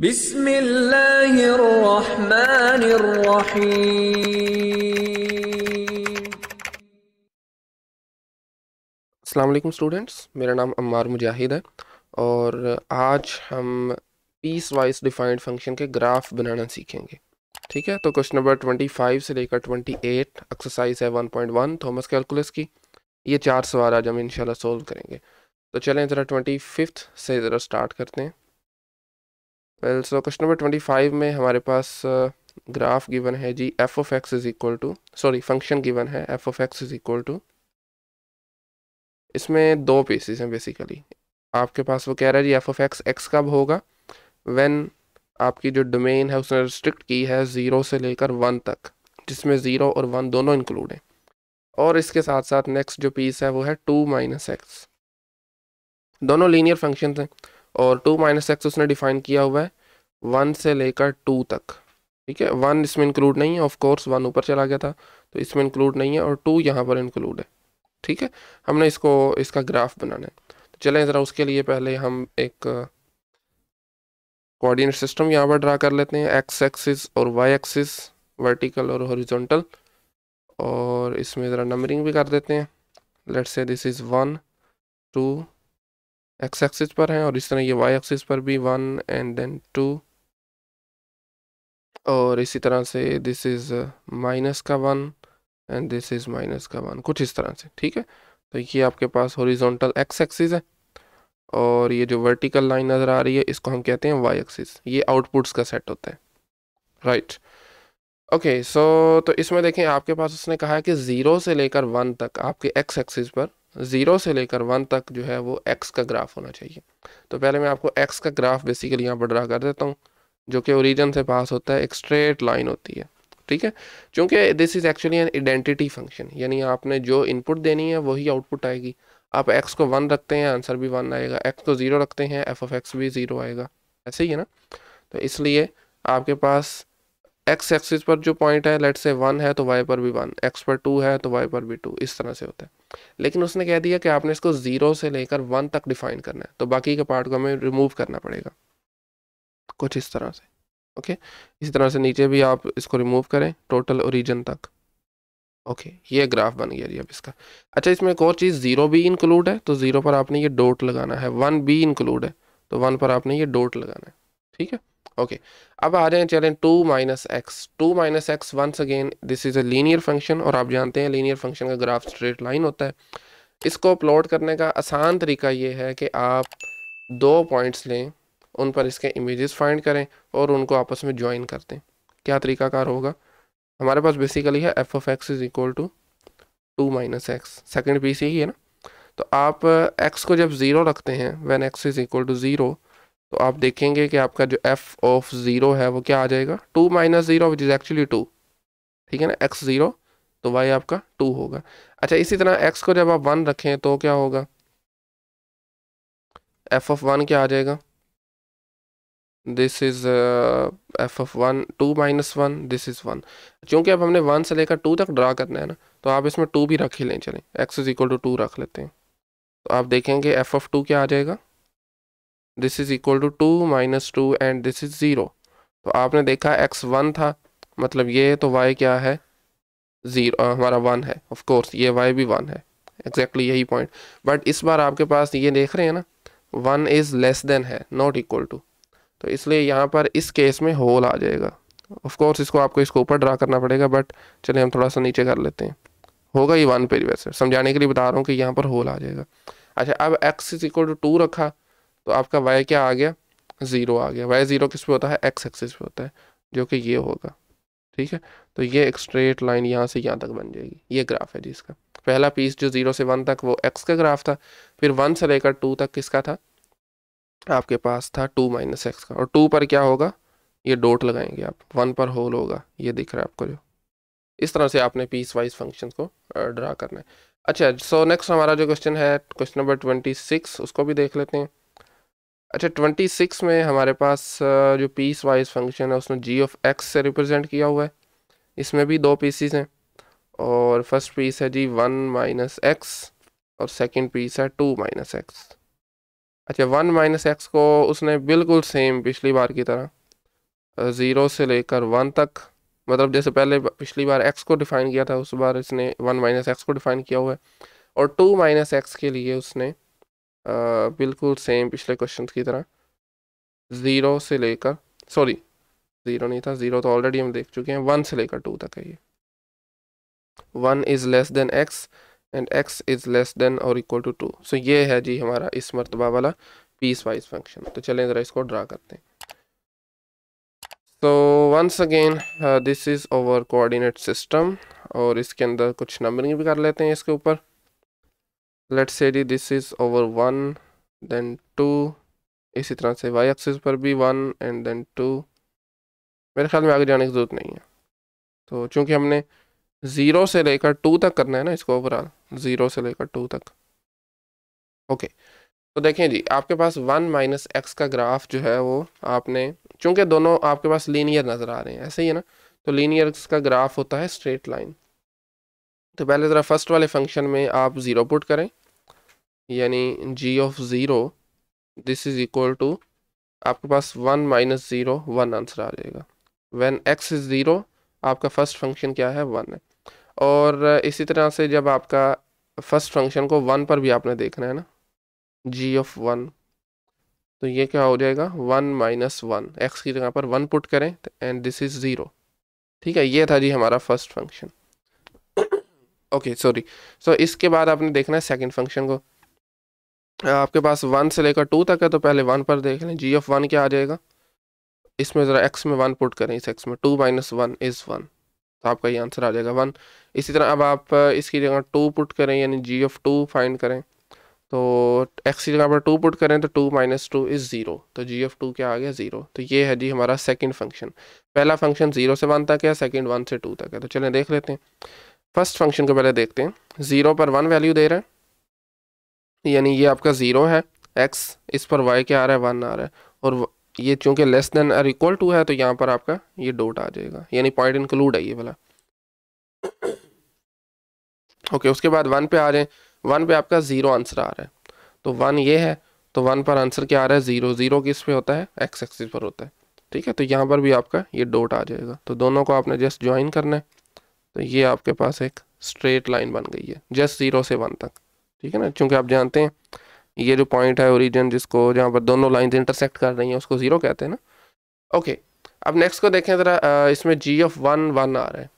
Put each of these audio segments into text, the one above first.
बिस्मिल्लाहिर्रहमानिर्रहीम स्टूडेंट्स मेरा नाम अम्मार मुजाहिद है और आज हम पीस वाइज डिफाइंड फंक्शन के ग्राफ बनाना सीखेंगे ठीक है तो क्वेश्चन नंबर ट्वेंटी फाइव से लेकर ट्वेंटी एट एक्सरसाइज है one point one Thomas calculus की ये चार सवाल आज हम इनशाला सोल्व करेंगे तो चलें ज़रा ट्वेंटी फिफ्थ से ज़रा स्टार्ट करते हैं well so question number twenty five में हमारे पास ग्राफ uh, गिवन है g f of x is equal to sorry function given है f of x is equal to इसमें दो पीसीस हैं बेसिकली आपके पास वो कह रहा है g f of x x कब होगा व्हेन आपकी जो डोमेन है उसने रिस्ट्रिक्ट की है ज़ीरो से लेकर वन तक जिसमें ज़ीरो और वन दोनों इंक्लूड हैं और इसके साथ साथ नेक्स्ट जो पीस है वो है टू माइनस एक्स दोनों लीनियर फंक्शन हैं और टू माइनस एक्स उसने डिफाइन किया हुआ है वन से लेकर टू तक ठीक है वन इसमें इंक्लूड नहीं है ऑफ कोर्स वन ऊपर चला गया था तो इसमें इंक्लूड नहीं है और टू यहाँ पर इंक्लूड है ठीक है हमने इसको इसका ग्राफ बनाना है तो चलें ज़रा उसके लिए पहले हम एक कोऑर्डिनेट सिस्टम यहाँ पर ड्रा कर लेते हैं एक्स एक्सिस और वाई एक्सिस वर्टिकल और हॉरिजॉन्टल और इसमें ज़रा नंबरिंग भी कर देते हैं let's say this is one two x axis पर हैं और इस तरह ये वाई एक्सिस पर भी वन एंड देन टू और इसी तरह से दिस इज़ माइनस का one and this is minus का वन कुछ इस तरह से ठीक है तो ये आपके पास हॉरिजॉन्टल एक्स एक्सिस है और ये जो वर्टिकल लाइन नज़र आ रही है इसको हम कहते हैं वाई एक्सिस ये आउटपुट्स का सेट होता है राइट ओके सो तो इसमें देखें आपके पास उसने कहा है कि ज़ीरो से लेकर वन तक आपके एक्स एक्सिस पर ज़ीरो से लेकर वन तक जो है वो एक्स का ग्राफ होना चाहिए तो पहले मैं आपको एक्स का ग्राफ बेसिकली यहाँ पर ड्रा कर देता हूँ जो कि ओरिजिन से पास होता है एक स्ट्रेट लाइन होती है ठीक है क्योंकि this is actually an identity function यानी आपने जो इनपुट देनी है वही आउटपुट आएगी आप एक्स को वन रखते हैं आंसर भी वन आएगा एक्स को ज़ीरो रखते हैं एफ ऑफ एक्स भी ज़ीरो आएगा ऐसे ही है ना तो इसलिए आपके पास एक्स एक्सिस पर जो पॉइंट है लेट से वन है तो वाई पर भी वन एक्स पर टू है तो वाई पर भी टू इस तरह से होता है लेकिन उसने कह दिया कि आपने इसको ज़ीरो से लेकर वन तक डिफाइन करना है तो बाकी के पार्ट को हमें रिमूव करना पड़ेगा कुछ इस तरह से ओके इसी तरह से नीचे भी आप इसको रिमूव करें टोटल ओरिजन तक ओके ये ग्राफ बन गया जी अब इसका अच्छा इसमें एक और चीज़ ज़ीरो भी इंक्लूड है तो ज़ीरो पर आपने ये डोट लगाना है वन भी इंक्लूड है तो वन पर आपने ये डोट लगाना है ठीक है ओके अब आ जाए चलें two minus x two minus x once again this is a linear function और आप जानते हैं लीनियर फंक्शन का ग्राफ स्ट्रेट लाइन होता है इसको प्लॉट करने का आसान तरीका ये है कि आप दो पॉइंट्स लें उन पर इसके इमेजेस फाइंड करें और उनको आपस में ज्वाइन कर दें क्या तरीकाकार होगा हमारे पास बेसिकली है f of x is equal to two minus x second piece यही है ना तो आप एक्स को जब ज़ीरो रखते हैं when x is equal to zero तो आप देखेंगे कि आपका जो एफ ऑफ ज़ीरो है वो क्या आ जाएगा two minus zero which is actually two ठीक है ना एक्स ज़ीरो तो वाई आपका टू होगा अच्छा इसी तरह एक्स को जब आप वन रखें तो क्या होगा एफ ऑफ वन क्या आ जाएगा this is f of one two minus one this is one चूँकि अब हमने वन से लेकर टू तक ड्रा करना है ना तो आप इसमें टू भी रख ही लें चलें x is equal to two रख लेते हैं तो आप देखेंगे एफ ऑफ टू क्या आ जाएगा this is equal to two minus two and this is zero तो आपने देखा एक्स वन था मतलब ये तो वाई क्या है ज़ीरो हमारा वन है ऑफ कोर्स ये वाई भी वन है एग्जैक्टली exactly यही पॉइंट बट इस बार आपके पास ये देख रहे हैं ना वन इज़ लेस देन है नॉट इक्वल टू तो इसलिए यहाँ पर इस केस में होल आ जाएगा ऑफ कोर्स इसको आपको इसको ऊपर ड्रा करना पड़ेगा बट चलिए हम थोड़ा सा नीचे कर लेते हैं होगा ही वन पे वैसे समझाने के लिए बता रहा हूँ कि यहाँ पर होल आ जाएगा अच्छा अब x is equal to two रखा तो आपका वाई क्या आ गया ज़ीरो आ गया वाई ज़ीरो किस पे होता है एक्स एक्सिस पे होता है जो कि ये होगा ठीक है तो ये एक स्ट्रेट लाइन यहाँ से यहाँ तक बन जाएगी ये ग्राफ है जिसका पहला पीस जो ज़ीरो से वन तक वो एक्स का ग्राफ था फिर वन से लेकर टू तक किसका था आपके पास था टू माइनस एक्स का और टू पर क्या होगा ये डोट लगाएंगे आप वन पर होल होगा ये दिख रहा है आपको जो इस तरह से आपने पीस वाइज फंक्शन को ड्रा करना है अच्छा सो नेक्स्ट हमारा जो क्वेश्चन है क्वेश्चन नंबर ट्वेंटी सिक्स उसको भी देख लेते हैं अच्छा ट्वेंटी सिक्स में हमारे पास जो पीस वाइज फंक्शन है उसने जी ऑफ एक्स से रिप्रेजेंट किया हुआ है इसमें भी दो पीसीस हैं और फर्स्ट पीस है जी वन माइनस एक्स और सेकंड पीस है टू माइनस एक्स अच्छा वन माइनस एक्स को उसने बिल्कुल सेम पिछली बार की तरह ज़ीरो से लेकर वन तक मतलब जैसे पहले पिछली बार एक्स को डिफ़ाइन किया था उस बार इसने वन माइनस एक्स को डिफ़ाइन किया हुआ है और टू माइनस एक्स के लिए उसने बिल्कुल सेम पिछले क्वेश्चन की तरह ज़ीरो से लेकर सॉरी ज़ीरो नहीं था ज़ीरो तो ऑलरेडी हम देख चुके हैं वन से लेकर टू तक है ये one is less than x and x is less than और इक्वल टू टू सो ये है जी हमारा इस मरतबा वाला पीस वाइज फंक्शन तो चलें ज़रा इसको ड्रा करते हैं तो once again this is over coordinate system और इसके अंदर कुछ नंबरिंग भी कर लेते हैं इसके ऊपर लेट्स से जी this is over one then two इसी तरह से वाई एक्सिस पर भी वन एंड देन टू मेरे ख्याल में आगे जाने की ज़रूरत नहीं है तो चूँकि हमने ज़ीरो से लेकर टू तक करना है ना इसको ओवरऑल ज़ीरो से लेकर टू तक ओके तो देखें जी आपके पास वन माइनस एक्स का ग्राफ जो है वो आपने चूँकि दोनों आपके पास लीनियर नज़र आ रहे हैं ऐसे ही है ना तो लीनियर का ग्राफ होता है स्ट्रेट लाइन तो पहले ज़रा फर्स्ट वाले फंक्शन में आप ज़ीरो पुट करें यानी g of zero this is equal to आपके पास one minus zero one answer आ जाएगा वैन एक्स इज़ ज़ीरो आपका फ़र्स्ट फंक्शन क्या है वन है और इसी तरह से जब आपका फ़र्स्ट फंक्शन को वन पर भी आपने देखना है ना जी ऑफ वन तो ये क्या हो जाएगा वन माइनस वन एक्स की जगह पर वन पुट करें एंड दिस इज़ ज़ीरो ठीक है ये था जी हमारा first function okay sorry so इसके बाद आपने देखना है सेकेंड फंक्शन को आपके पास वन से लेकर टू तक है तो पहले वन पर देख लें जी ऑफ वन क्या आ जाएगा इसमें ज़रा एक्स में वन पुट करें इस एक्स में two minus one is one तो आपका ये आंसर आ जाएगा वन इसी तरह अब आप इसकी जगह टू पुट करें यानी जी ऑफ टू फाइंड करें तो एक्स की जगह पर टू पुट करें तो two minus two is zero तो जी ऑफ टू क्या आ गया ज़ीरो तो ये है जी हमारा सेकेंड फंक्शन पहला फंक्शन ज़ीरो से वन तक है सेकेंड वन से टू तक है तो चलें देख लेते हैं फर्स्ट फंक्शन को पहले देखते हैं ज़ीरो पर वन वैल्यू दे रहा है यानी ये आपका ज़ीरो है एक्स इस पर वाई क्या आ रहा है वन आ रहा है और ये चूँकि less than or equal to है तो यहाँ पर आपका ये डोट आ जाएगा यानी पॉइंट इंक्लूड है ये वाला ओके okay, उसके बाद वन पे आ रहे हैं वन पे आपका ज़ीरो आंसर आ रहा है तो वन ये है तो वन पर आंसर क्या आ रहा है ज़ीरो ज़ीरो किस पे होता है एक्स एक्सिस पर होता है ठीक है तो यहाँ पर भी आपका ये डोट आ जाएगा तो दोनों को आपने जस्ट ज्वाइन करना है तो ये आपके पास एक स्ट्रेट लाइन बन गई है जस्ट ज़ीरो से वन तक ठीक है ना क्योंकि आप जानते हैं ये जो पॉइंट है ओरिजिन जिसको जहाँ पर दोनों लाइन इंटरसेक्ट कर रही हैं उसको ज़ीरो कहते हैं ना ओके अब नेक्स्ट को देखें ज़रा इसमें जी ऑफ वन वन आ रहा है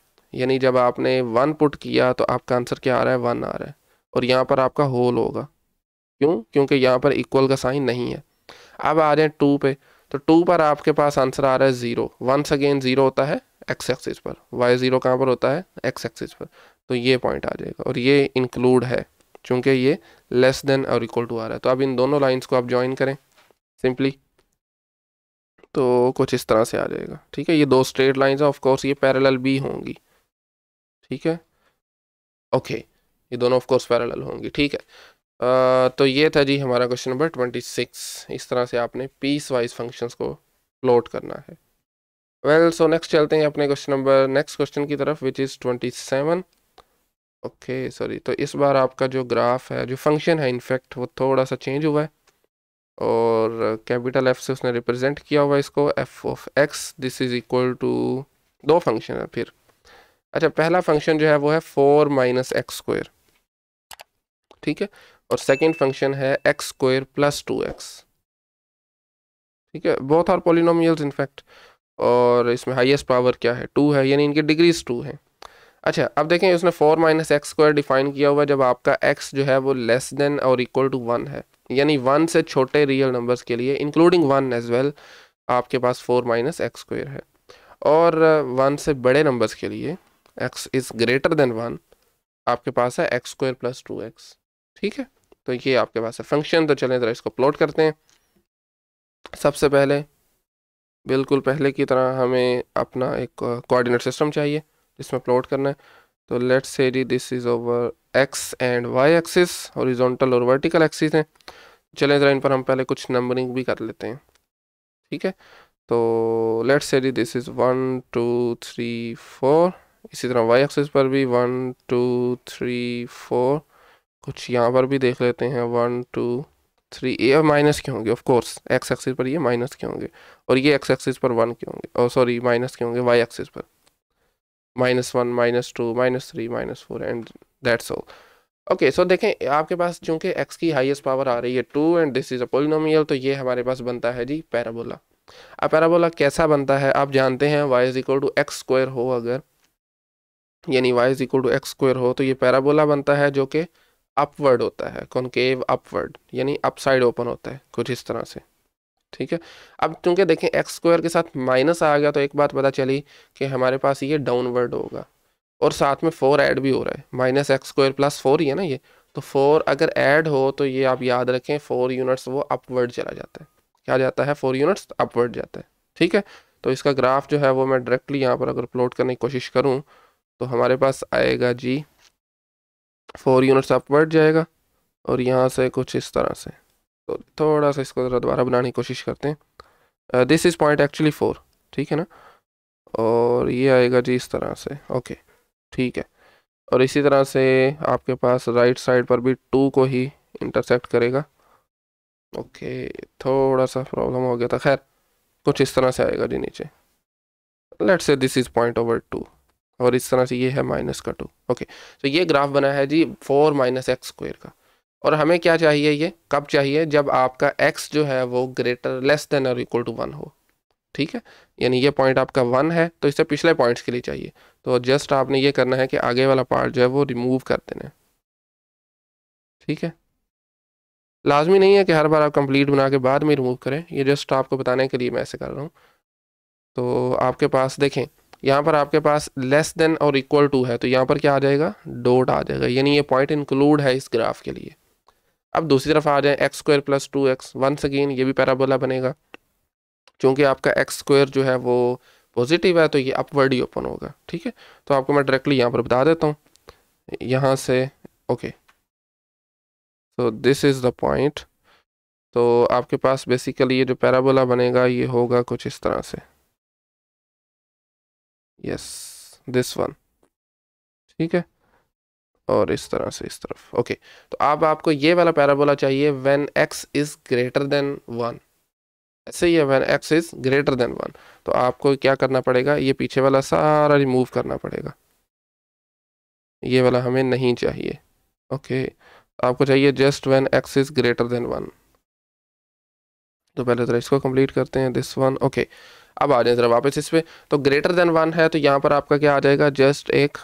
यानी जब आपने वन पुट किया तो आपका आंसर क्या आ रहा है वन आ रहा है और यहाँ पर आपका होल होगा क्यों क्योंकि यहाँ पर इक्वल का साइन नहीं है अब आ जाए टू पे तो टू पर आपके पास आंसर आ रहा है ज़ीरो वंस अगेन ज़ीरो होता है एक्स एक्सिस पर वाई ज़ीरो कहाँ पर होता है एक्स एक्सिस पर तो ये पॉइंट आ जाएगा और ये इंक्लूड है क्योंकि ये लेस देन और इक्वल टू आ रहा है तो अब इन दोनों लाइन्स को आप ज्वाइन करें सिंपली तो कुछ इस तरह से आ जाएगा ठीक है ये दो स्ट्रेट लाइन्स हैं ऑफकोर्स ये पैरेलल भी होंगी ठीक है ओके ये दोनों ऑफकोर्स पैरेलल होंगी ठीक है आ, तो ये था जी हमारा क्वेश्चन नंबर ट्वेंटी सिक्स इस तरह से आपने पीस वाइज फंक्शंस को प्लॉट करना है वेल सो नेक्स्ट चलते हैं अपने क्वेश्चन नंबर नेक्स्ट क्वेश्चन की तरफ which is twenty seven okay sorry तो इस बार आपका जो ग्राफ है जो फंक्शन है इनफैक्ट वो थोड़ा सा चेंज हुआ है और कैपिटल एफ से उसने रिप्रेजेंट किया हुआ है इसको f of x this is equal to दो फंक्शन है फिर अच्छा पहला फंक्शन जो है वो है फोर माइनस एक्स स्क्वायर ठीक है और सेकंड फंक्शन है x square plus two x ठीक है बहुत आर पोलिनोमियल्स इनफैक्ट और इसमें हाईएस्ट पावर क्या है टू है यानी इनकी डिग्रीज टू है अच्छा अब देखें उसने four minus x square define किया हुआ जब आपका एक्स जो है वो लेस देन और इक्वल टू वन है यानी वन से छोटे रियल नंबर्स के लिए इंक्लूडिंग वन एज वेल आपके पास फोर माइनस एक्स स्क्वायर है और वन से बड़े नंबर्स के लिए x is greater than one आपके पास है x square plus two x ठीक है तो ये आपके पास है फंक्शन तो चलें ज़रा इसको प्लॉट करते हैं सबसे पहले बिल्कुल पहले की तरह हमें अपना एक कोऑर्डिनेट सिस्टम चाहिए जिसमें प्लॉट करना है तो let's say d this is over x and y axis horizontal और वर्टिकल एक्सिस हैं चलें ज़रा इन पर हम पहले कुछ नंबरिंग भी कर लेते हैं ठीक है तो लेट्स से जी this is one two three four इसी तरह वाई एक्सिस पर भी वन टू थ्री फोर कुछ यहाँ पर भी देख लेते हैं वन टू थ्री ए और माइनस क्यों होंगे ऑफकोर्स एक्स एक्सिस पर ये माइनस क्यों होंगे और ये एक्स एक्सिस पर वन के होंगे और सॉरी माइनस के होंगे वाई एक्सिस पर minus one minus two minus three minus four and that's all okay so देखें आपके पास चूंकि एक्स की हाईएस्ट पावर आ रही है two and this is a polynomial तो ये हमारे पास बनता है जी पैराबोला अब पैराबोला कैसा बनता है आप जानते हैं y is equal to x square हो अगर यानी y is equal to x square हो तो ये पैराबोला बनता है जो कि अपवर्ड होता है कॉनकेव अपवर्ड यानी अपसाइड ओपन होता है कुछ इस तरह से ठीक है अब क्योंकि देखें एक्स स्क्वायर के साथ माइनस आ गया तो एक बात पता चली कि हमारे पास ये डाउनवर्ड होगा और साथ में फोर ऐड भी हो रहा है minus x square plus four ही है ना ये तो फोर अगर ऐड हो तो ये आप याद रखें फोर यूनिट्स वो अपवर्ड चला जाता है क्या जाता है फोर यूनिट्स अपवर्ड जाता है ठीक है तो इसका ग्राफ जो है वो मैं डायरेक्टली यहाँ पर अगर प्लॉट करने की कोशिश करूँ तो हमारे पास आएगा जी फोर यूनिट्स आप बढ़ जाएगा और यहाँ से कुछ इस तरह से तो थोड़ा सा इसको ज़रा दोबारा बनाने की कोशिश करते हैं this is point actually four ठीक है ना और ये आएगा जी इस तरह से ओके ठीक है और इसी तरह से आपके पास राइट साइड पर भी टू को ही इंटरसेक्ट करेगा ओके थोड़ा सा प्रॉब्लम हो गया था खैर कुछ इस तरह से आएगा जी नीचे let's say this is point over two और इस तरह से ये है माइनस का टू ओके तो ये ग्राफ बना है जी फोर माइनस एक्स स्क्वेयर का और हमें क्या चाहिए ये कब चाहिए जब आपका एक्स जो है वो ग्रेटर लेस देन और इक्वल टू वन हो ठीक है यानी ये पॉइंट आपका वन है तो इससे पिछले पॉइंट्स के लिए चाहिए तो जस्ट आपने ये करना है कि आगे वाला पार्ट जो है वो रिमूव कर देना है ठीक है लाजमी नहीं है कि हर बार आप कंप्लीट बना के बाद में रिमूव करें ये जस्ट आपको बताने के लिए मैं ऐसे कर रहा हूँ तो आपके पास देखें यहाँ पर आपके पास लेस देन और इक्वल टू है तो यहाँ पर क्या आ जाएगा डोट आ जाएगा यानी ये पॉइंट इंक्लूड है इस ग्राफ के लिए अब दूसरी तरफ आ जाए x square plus two x once again ये भी पैराबोला बनेगा क्योंकि आपका एक्स स्क्वायर जो है वो पॉजिटिव है तो ये अपवर्ड ही ओपन होगा ठीक है तो आपको मैं डायरेक्टली यहाँ पर बता देता हूँ यहाँ से okay so this is the point तो आपके पास बेसिकली ये जो पैराबोला बनेगा ये होगा कुछ इस तरह से यस दिस वन ठीक है और इस तरह से इस तरफ ओके तो अब आप आपको ये वाला पैराबोला चाहिए when x is greater than one ऐसे ही है when x is greater than one तो आपको क्या करना पड़ेगा ये पीछे वाला सारा रिमूव करना पड़ेगा ये वाला हमें नहीं चाहिए ओके okay. तो आपको चाहिए just when x is greater than one तो पहले तरह इसको कंप्लीट करते हैं दिस वन ओके okay. अब आ जाए ज़रा वापस इस पर तो ग्रेटर देन वन है तो यहाँ पर आपका क्या आ जाएगा जस्ट एक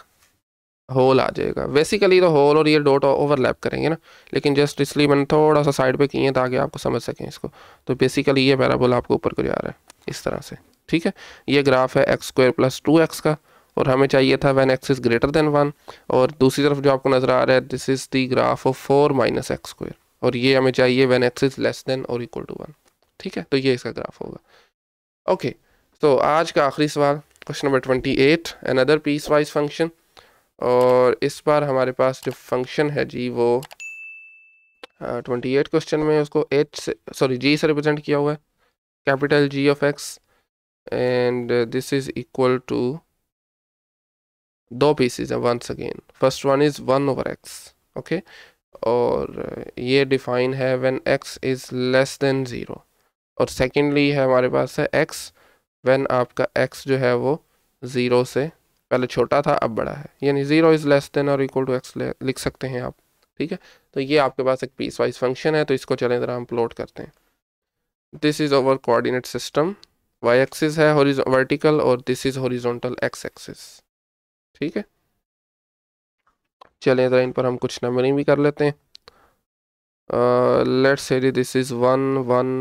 होल आ जाएगा बेसिकली तो होल और ये डॉट ओवरलैप करेंगे ना लेकिन जस्ट इसलिए मैंने थोड़ा सा साइड पे किए हैं ताकि आपको समझ सकें इसको तो बेसिकली ये पैराबोल आपको ऊपर को जा रहा है इस तरह से ठीक है ये ग्राफ है x square plus two x का और हमें चाहिए था when x is greater than one और दूसरी तरफ जो आपको नज़र आ रहा है this is the graph of four minus x square और ये हमें चाहिए when x is less than और इक्वल टू वन ठीक है तो ये इसका ग्राफ होगा ओके okay. तो आज का आखिरी सवाल question number twenty eight another piecewise function और इस बार हमारे पास जो फंक्शन है जी वो ट्वेंटी एट क्वेश्चन में उसको एच से सॉरी जी से रिप्रेजेंट किया हुआ है capital G of x and this is equal to दो पीसेज हैं once again first one is one over x okay और ये डिफाइन है when x is less than zero और सेकेंडली है हमारे पास है एक्स वैन आपका एक्स जो है वो ज़ीरो से पहले छोटा था अब बड़ा है यानी ज़ीरो इज़ लेस देन और इक्वल टू एक्स लिख सकते हैं आप ठीक है तो ये आपके पास एक पीस वाइज फंक्शन है तो इसको चलें ज़रा हम प्लॉट करते हैं this is over coordinate system y axis है वर्टिकल और this is horizontal x axis ठीक है चलें ज़रा इन पर हम कुछ नंबरिंग भी कर लेते हैं let's say this is one one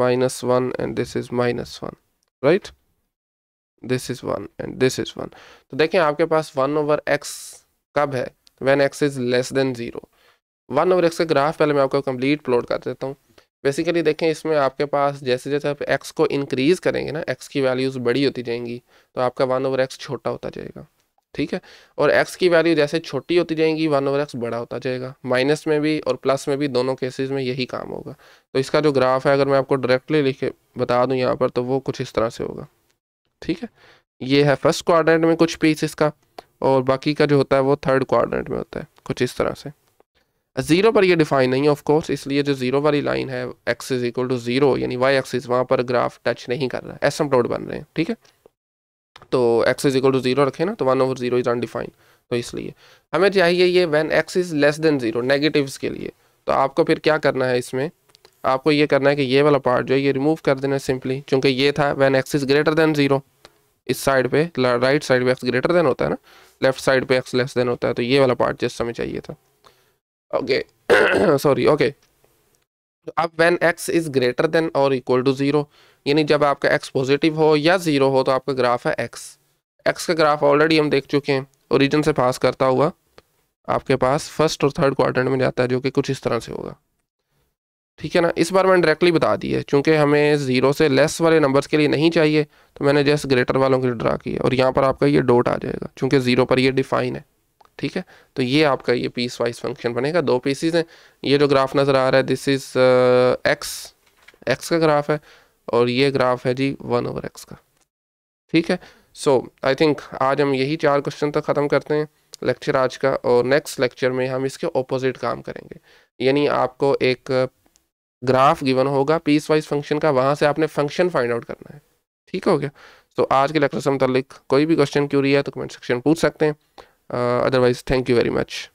minus one and this is minus one right this is one and this is one तो देखें आपके पास वन ओवर एक्स कब है when x is less than zero one over x का graph पहले मैं आपको कंप्लीट प्लॉट कर देता हूँ बेसिकली देखें इसमें आपके पास जैसे जैसे आप एक्स को इंक्रीज़ करेंगे ना एक्स की वैल्यूज़ बड़ी होती जाएंगी तो आपका वन ओवर एक्स छोटा होता जाएगा ठीक है और x की वैल्यू जैसे छोटी होती जाएगी वन ओवर एक्स बड़ा होता जाएगा माइनस में भी और प्लस में भी दोनों केसेस में यही काम होगा तो इसका जो ग्राफ है अगर मैं आपको डायरेक्टली लिखे बता दूं यहाँ पर तो वो कुछ इस तरह से होगा ठीक है ये है फर्स्ट क्वाड्रेंट में कुछ पीस इसका और बाकी का जो होता है वो थर्ड क्वाड्रेंट में होता है कुछ इस तरह से ज़ीरो पर यह डिफाइन नहीं है ऑफकोर्स इसलिए जो ज़ीरो वाली लाइन है x is equal to zero यानी वाई एक्सिस वहाँ पर ग्राफ टच नहीं कर रहा है एसम बन रहे हैं ठीक है तो x is equal to zero रखें ना तो one over zero is undefined तो इसलिए हमें चाहिए ये when x is less than zero negatives के लिए तो आपको फिर क्या करना है इसमें आपको ये करना है कि ये वाला पार्ट जो है ये रिमूव कर देना है सिंपली क्योंकि ये था when x is greater than zero इस साइड पे राइट साइड पे एक्स ग्रेटर देन होता है ना लेफ्ट साइड पे एक्स लेस देन होता है तो ये वाला पार्ट जिस समय चाहिए था ओके सॉरी ओके अब when x is greater than और इक्वल टू ज़ीरो यानी जब आपका एक्स पॉजिटिव हो या ज़ीरो हो तो आपका ग्राफ है एक्स एक्स का ग्राफ ऑलरेडी हम देख चुके हैं ओरिजिन से पास करता हुआ आपके पास फर्स्ट और थर्ड क्वार्टर में जाता है जो कि कुछ इस तरह से होगा ठीक है ना इस बार मैंने डायरेक्टली बता दी है क्योंकि हमें ज़ीरो से लेस वाले नंबर्स के लिए नहीं चाहिए तो मैंने जस्ट ग्रेटर वालों के लिए ड्रा किया और यहाँ पर आपका ये डोट आ जाएगा क्योंकि ज़ीरो पर ये डिफाइन है ठीक है तो ये आपका ये पीस वाइज फंक्शन बनेगा दो पीसीज हैं ये जो ग्राफ नज़र आ रहा है दिस इज़ एक्स एक्स का ग्राफ है और ये ग्राफ है जी वन ओवर एक्स का ठीक है सो आई थिंक आज हम यही चार क्वेश्चन तक ख़त्म करते हैं लेक्चर आज का और नेक्स्ट लेक्चर में हम इसके ऑपोजिट काम करेंगे यानी आपको एक ग्राफ uh, गिवन होगा पीस वाइज फंक्शन का वहाँ से आपने फंक्शन फाइंड आउट करना है ठीक हो गया तो आज के लेक्चर से मुतलिक कोई भी क्वेश्चन क्यों रही है तो कमेंट सेक्शन पूछ सकते हैं Uh, otherwise thank you very much